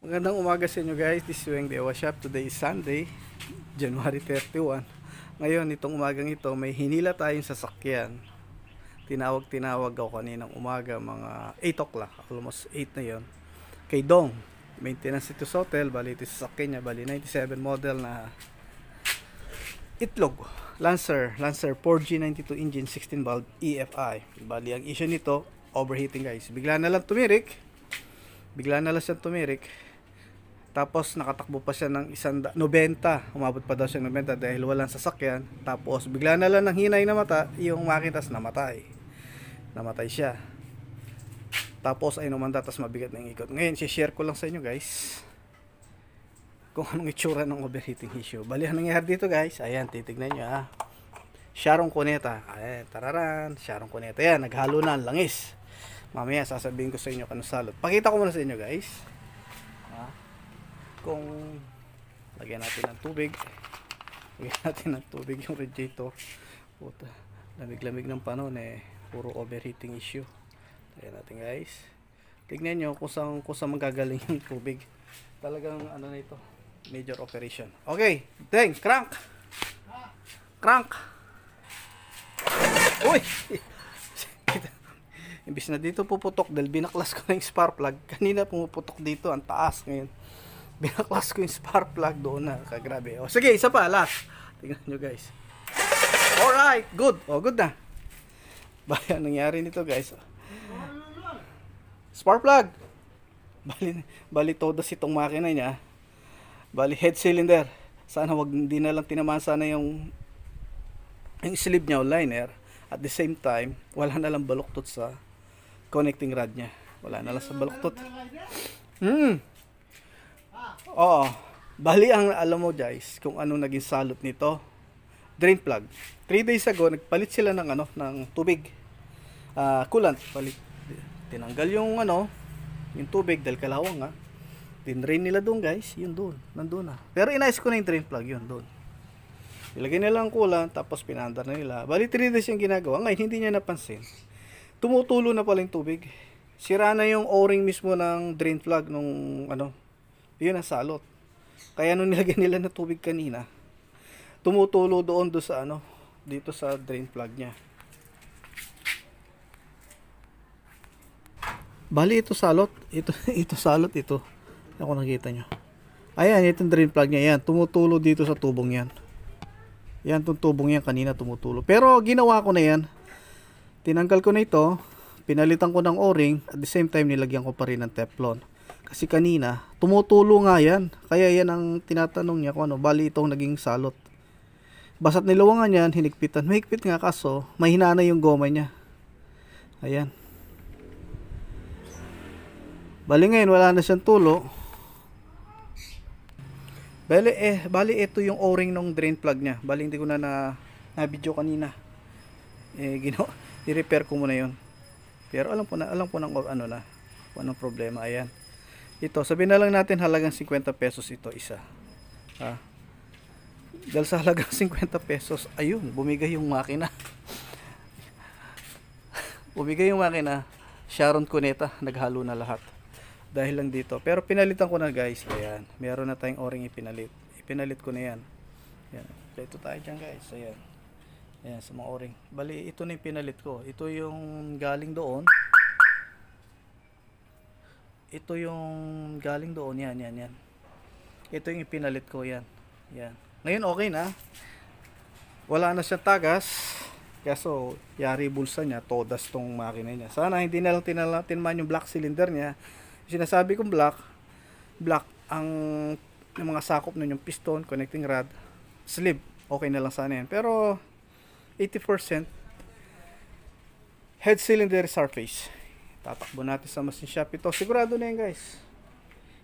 Magandang umaga sa inyo guys, this is Weng Dewa Shop. Today is Sunday, January 31. Ngayon, itong umagang ito, may hinila tayong sasakyan. Tinawag-tinawag ako kaninang umaga, mga 8 o'clock, almost 8 na yon Kay Dong, maintenance ito sa hotel, bali ito sasakyan niya, bali 97 model na itlog. Lancer, Lancer 4G92 engine, 16 valve, EFI. Bali, ang issue nito, overheating guys. Bigla na lang tumirik, bigla na lang siya tumirik tapos nakatakbo pa siya ng 190. Umabot pa daw siya ng 90 dahil walang sasakyan. Tapos bigla na lang ng hinay na mata, yung makina namatay. Namatay siya. Tapos ay numanda tas mabigat na yung ikot. Ngayon, share ko lang sa inyo guys kung anong itsura ng overheating issue. Bali, anong nangyari dito guys? Ayan, titignan nyo ha. Ah. Sharon Cuneta. Ayan, tararan. Sharon Cuneta. Ayan, naghalo na ang langis. Mamaya sasabihin ko sa inyo kung salot. Pakita ko muna sa inyo guys kung lagyan natin ng tubig lagyan natin ng tubig yung radiator puta lamig-lamig ng panon eh puro overheating issue lagyan natin guys tignan nyo kung saan, kung saan magagaling yung tubig talagang ano na ito major operation okay dang crank crank uy imbis na dito puputok dahil binaklas ko na yung spark plug kanina pumuputok dito ang taas ngayon binaklas ko yung spark plug doon na kagrabe. O, sige, isa pa, last. Tingnan nyo guys. Alright, good. O, good na. Baya, nangyari nito guys. Spark plug. Bali, bali todo todas itong makina niya. Bali, head cylinder. Sana wag hindi na lang tinamaan sana yung yung sleeve niya o liner. At the same time, wala na lang baluktot sa connecting rod niya. Wala na lang sa baluktot. Hmm. Oo. Bali ang alam mo guys, kung ano naging salot nito. Drain plug. 3 days ago, nagpalit sila ng ano, ng tubig. Uh, coolant. Palit. Tinanggal yung ano, yung tubig dahil kalawang ha. Ah. Tinrain nila doon guys, yun doon. Nandun na. Ah. Pero inayos ko na yung drain plug, yun doon. Ilagay nila ang coolant, tapos pinandar na nila. Bali 3 days yung ginagawa. Ngayon, hindi niya napansin. Tumutulo na pala yung tubig. Sira na yung o-ring mismo ng drain plug nung ano, yun ang salot. Kaya nung nilagyan nila na tubig kanina, tumutulo doon do sa ano, dito sa drain plug niya. Bali ito salot, ito ito salot ito. Ako nakita niyo. Ayan, itong drain plug niya. Ayan, tumutulo dito sa tubong yan. Yan, itong tubong yan kanina tumutulo. Pero ginawa ko na yan. Tinanggal ko na ito. Pinalitan ko ng o-ring. At the same time, nilagyan ko pa rin ng teflon. Kasi kanina, tumutulo nga yan. Kaya yan ang tinatanong niya kung ano, bali itong naging salot. Basat nilawangan niyan hinigpitan. Mahigpit nga kaso, mahina na yung goma niya. Ayan. Bali ngayon, wala na siyang tulo. Bali, eh, bali ito yung o-ring ng drain plug niya. Bali hindi ko na na, na video kanina. Eh, gino, i-repair ko muna yon Pero alam po na, alam po ng ano na, ano ng problema. Ayan ito sabi na lang natin halagang 50 pesos ito isa ah, dahil sa halagang 50 pesos ayun bumigay yung makina bumigay yung makina Sharon Cuneta naghalo na lahat dahil lang dito pero pinalitan ko na guys ayan meron na tayong o ipinalit ipinalit ko na yan ayan ito tayo dyan guys ayan ayan sa mga o bali ito na yung pinalit ko ito yung galing doon ito yung galing doon yan yan yan ito yung ipinalit ko yan yan ngayon okay na wala na siyang tagas kaso yari bulsa niya todas tong makina niya sana hindi na lang tinala, tinman yung black cylinder niya sinasabi kong black black ang yung mga sakop nun yung piston connecting rod sleeve okay na lang sana yan pero 80% head cylinder surface tatakbo natin sa machine shop ito sigurado na yan guys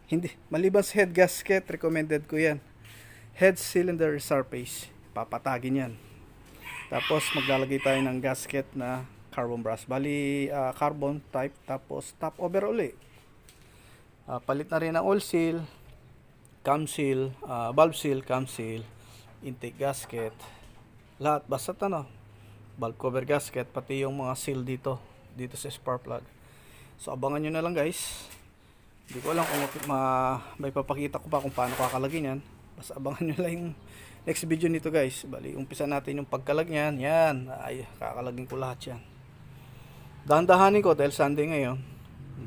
hindi maliban sa head gasket recommended ko yan head cylinder surface papatagin yan tapos maglalagay tayo ng gasket na carbon brass bali uh, carbon type tapos top over uli uh, palit na rin ang oil seal cam seal uh, valve seal cam seal intake gasket lahat basta ano valve cover gasket pati yung mga seal dito dito sa spark plug So abangan nyo na lang guys. Hindi ko alam kung ma may papakita ko pa kung paano kakalagay niyan. Basta abangan nyo lang yung next video nito guys. Bali, umpisa natin yung pagkalag niyan. Yan, ay, kakalagin ko lahat yan. Dandahanin dahanin ko dahil Sunday ngayon.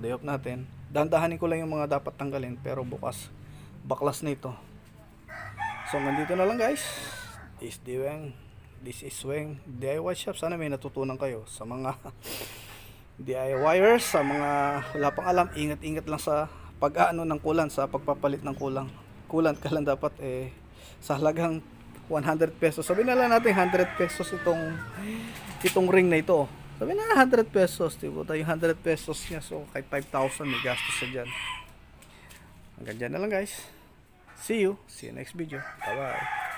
Day off natin. Dandahanin ko lang yung mga dapat tanggalin. Pero bukas, baklas na ito. So nandito na lang guys. This Is Diweng. This is Weng DIY Shop. Sana may natutunan kayo sa mga DIYers, sa mga wala pang alam, ingat-ingat lang sa pag-ano ng kulang sa pagpapalit ng kulang. Kulang ka lang dapat eh sa halagang 100 pesos. Sabi na lang natin 100 pesos itong itong ring na ito. Sabi na 100 pesos, tipo tayo 100 pesos niya. So kay 5,000 may gastos sa diyan. Hanggang dyan na lang guys. See you. See you next video. Bye-bye.